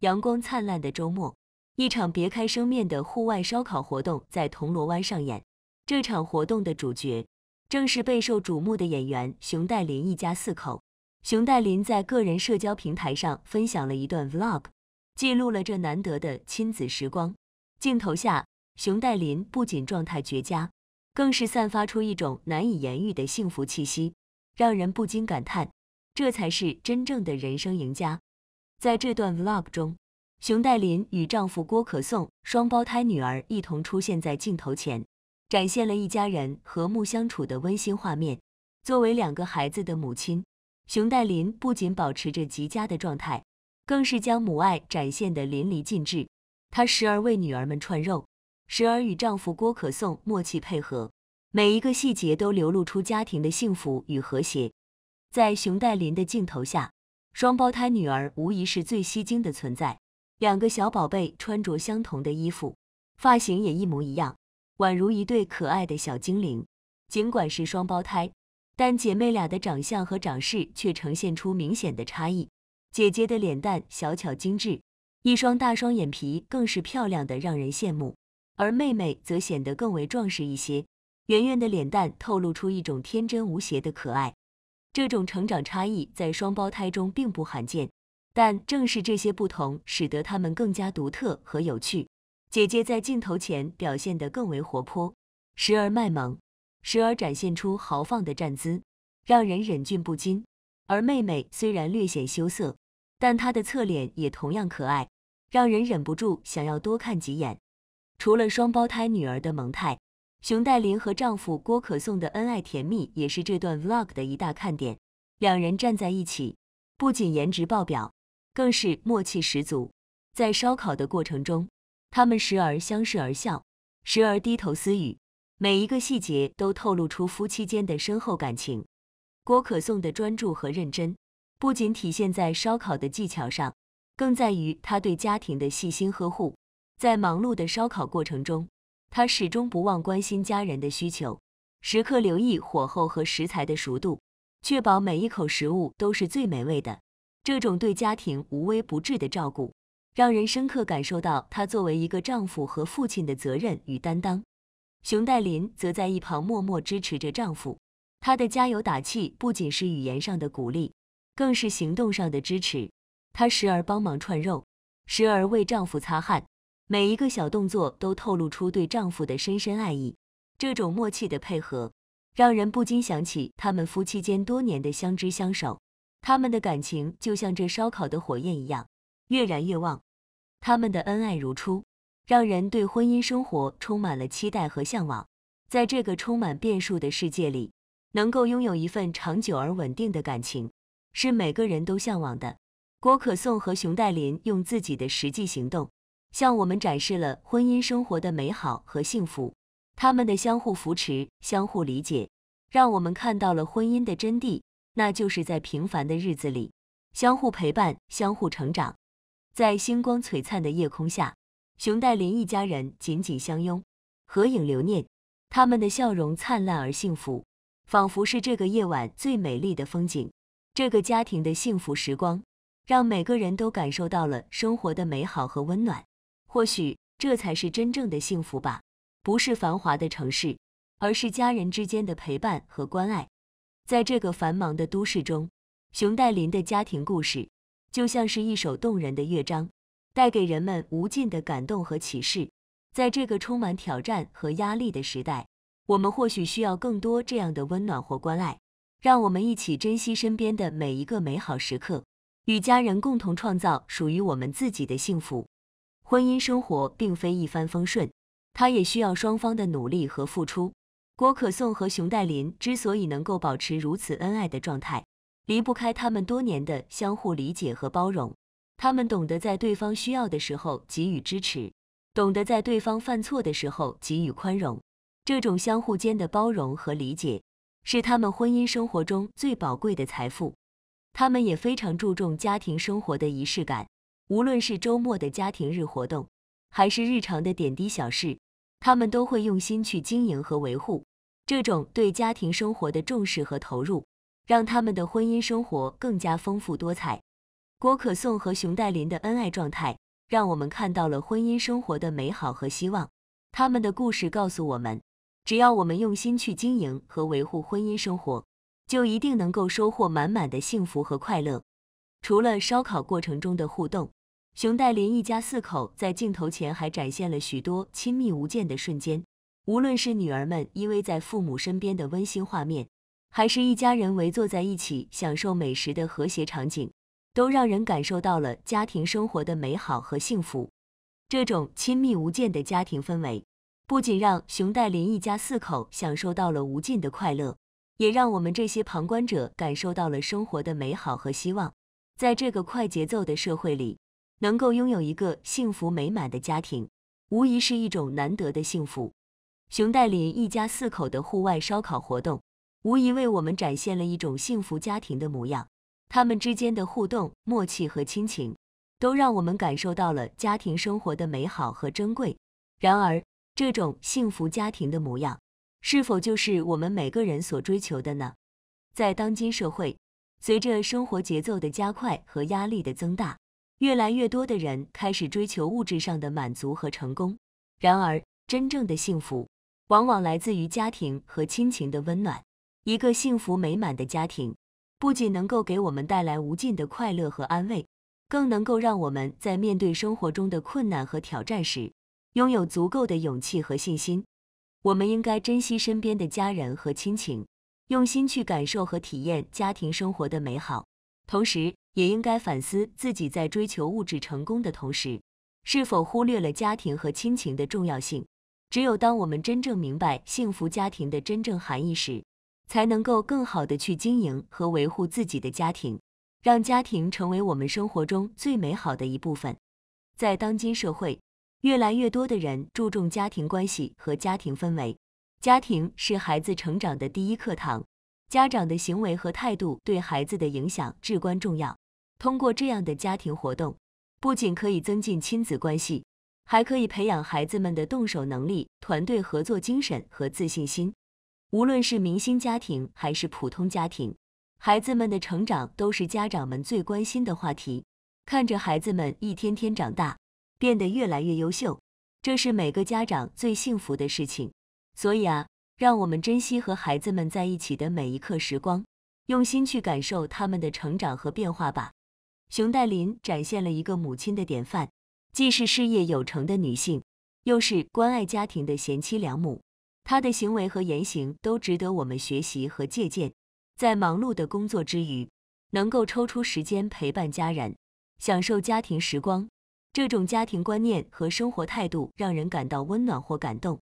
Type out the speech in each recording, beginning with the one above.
阳光灿烂的周末，一场别开生面的户外烧烤活动在铜锣湾上演。这场活动的主角正是备受瞩目的演员熊黛林一家四口。熊黛林在个人社交平台上分享了一段 vlog，记录了这难得的亲子时光。镜头下，熊黛林不仅状态绝佳，更是散发出一种难以言喻的幸福气息，让人不禁感叹：这才是真正的人生赢家。在这段 vlog 中，熊黛林与丈夫郭可颂、双胞胎女儿一同出现在镜头前，展现了一家人和睦相处的温馨画面。作为两个孩子的母亲，熊黛林不仅保持着极佳的状态，更是将母爱展现的淋漓尽致。她时而为女儿们串肉，时而与丈夫郭可颂默契配合，每一个细节都流露出家庭的幸福与和谐。在熊黛林的镜头下，双胞胎女儿无疑是最吸睛的存在，两个小宝贝穿着相同的衣服，发型也一模一样，宛如一对可爱的小精灵。尽管是双胞胎，但姐妹俩的长相和长势却呈现出明显的差异。姐姐的脸蛋小巧精致，一双大双眼皮更是漂亮的让人羡慕；而妹妹则显得更为壮实一些，圆圆的脸蛋透露出一种天真无邪的可爱。这种成长差异在双胞胎中并不罕见，但正是这些不同使得他们更加独特和有趣。姐姐在镜头前表现得更为活泼，时而卖萌，时而展现出豪放的站姿，让人忍俊不禁。而妹妹虽然略显羞涩，但她的侧脸也同样可爱，让人忍不住想要多看几眼。除了双胞胎女儿的萌态。熊黛林和丈夫郭可颂的恩爱甜蜜也是这段 vlog 的一大看点。两人站在一起，不仅颜值爆表，更是默契十足。在烧烤的过程中，他们时而相视而笑，时而低头私语，每一个细节都透露出夫妻间的深厚感情。郭可颂的专注和认真，不仅体现在烧烤的技巧上，更在于他对家庭的细心呵护。在忙碌的烧烤过程中，他始终不忘关心家人的需求，时刻留意火候和食材的熟度，确保每一口食物都是最美味的。这种对家庭无微不至的照顾，让人深刻感受到他作为一个丈夫和父亲的责任与担当。熊黛林则在一旁默默支持着丈夫，她的加油打气不仅是语言上的鼓励，更是行动上的支持。她时而帮忙串肉，时而为丈夫擦汗。每一个小动作都透露出对丈夫的深深爱意，这种默契的配合让人不禁想起他们夫妻间多年的相知相守。他们的感情就像这烧烤的火焰一样，越燃越旺。他们的恩爱如初，让人对婚姻生活充满了期待和向往。在这个充满变数的世界里，能够拥有一份长久而稳定的感情，是每个人都向往的。郭可颂和熊黛林用自己的实际行动。向我们展示了婚姻生活的美好和幸福，他们的相互扶持、相互理解，让我们看到了婚姻的真谛，那就是在平凡的日子里，相互陪伴、相互成长。在星光璀璨的夜空下，熊黛林一家人紧紧相拥，合影留念，他们的笑容灿烂而幸福，仿佛是这个夜晚最美丽的风景。这个家庭的幸福时光，让每个人都感受到了生活的美好和温暖。或许这才是真正的幸福吧，不是繁华的城市，而是家人之间的陪伴和关爱。在这个繁忙的都市中，熊黛林的家庭故事就像是一首动人的乐章，带给人们无尽的感动和启示。在这个充满挑战和压力的时代，我们或许需要更多这样的温暖和关爱。让我们一起珍惜身边的每一个美好时刻，与家人共同创造属于我们自己的幸福。婚姻生活并非一帆风顺，他也需要双方的努力和付出。郭可颂和熊黛林之所以能够保持如此恩爱的状态，离不开他们多年的相互理解和包容。他们懂得在对方需要的时候给予支持，懂得在对方犯错的时候给予宽容。这种相互间的包容和理解，是他们婚姻生活中最宝贵的财富。他们也非常注重家庭生活的仪式感。无论是周末的家庭日活动，还是日常的点滴小事，他们都会用心去经营和维护。这种对家庭生活的重视和投入，让他们的婚姻生活更加丰富多彩。郭可颂和熊黛林的恩爱状态，让我们看到了婚姻生活的美好和希望。他们的故事告诉我们，只要我们用心去经营和维护婚姻生活，就一定能够收获满满的幸福和快乐。除了烧烤过程中的互动，熊黛林一家四口在镜头前还展现了许多亲密无间的瞬间，无论是女儿们依偎在父母身边的温馨画面，还是一家人围坐在一起享受美食的和谐场景，都让人感受到了家庭生活的美好和幸福。这种亲密无间的家庭氛围，不仅让熊黛林一家四口享受到了无尽的快乐，也让我们这些旁观者感受到了生活的美好和希望。在这个快节奏的社会里，能够拥有一个幸福美满的家庭，无疑是一种难得的幸福。熊黛林一家四口的户外烧烤活动，无疑为我们展现了一种幸福家庭的模样。他们之间的互动、默契和亲情，都让我们感受到了家庭生活的美好和珍贵。然而，这种幸福家庭的模样，是否就是我们每个人所追求的呢？在当今社会，随着生活节奏的加快和压力的增大，越来越多的人开始追求物质上的满足和成功，然而，真正的幸福往往来自于家庭和亲情的温暖。一个幸福美满的家庭，不仅能够给我们带来无尽的快乐和安慰，更能够让我们在面对生活中的困难和挑战时，拥有足够的勇气和信心。我们应该珍惜身边的家人和亲情，用心去感受和体验家庭生活的美好，同时。也应该反思自己在追求物质成功的同时，是否忽略了家庭和亲情的重要性。只有当我们真正明白幸福家庭的真正含义时，才能够更好的去经营和维护自己的家庭，让家庭成为我们生活中最美好的一部分。在当今社会，越来越多的人注重家庭关系和家庭氛围。家庭是孩子成长的第一课堂，家长的行为和态度对孩子的影响至关重要。通过这样的家庭活动，不仅可以增进亲子关系，还可以培养孩子们的动手能力、团队合作精神和自信心。无论是明星家庭还是普通家庭，孩子们的成长都是家长们最关心的话题。看着孩子们一天天长大，变得越来越优秀，这是每个家长最幸福的事情。所以啊，让我们珍惜和孩子们在一起的每一刻时光，用心去感受他们的成长和变化吧。熊黛林展现了一个母亲的典范，既是事业有成的女性，又是关爱家庭的贤妻良母。她的行为和言行都值得我们学习和借鉴。在忙碌的工作之余，能够抽出时间陪伴家人，享受家庭时光，这种家庭观念和生活态度让人感到温暖或感动。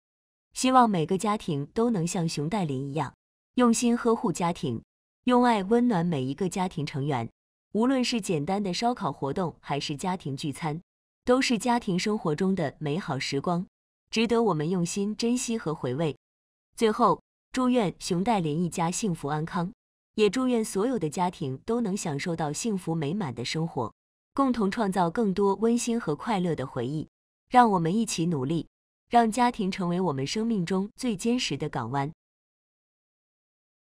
希望每个家庭都能像熊黛林一样，用心呵护家庭，用爱温暖每一个家庭成员。无论是简单的烧烤活动，还是家庭聚餐，都是家庭生活中的美好时光，值得我们用心珍惜和回味。最后，祝愿熊黛林一家幸福安康，也祝愿所有的家庭都能享受到幸福美满的生活，共同创造更多温馨和快乐的回忆。让我们一起努力，让家庭成为我们生命中最坚实的港湾。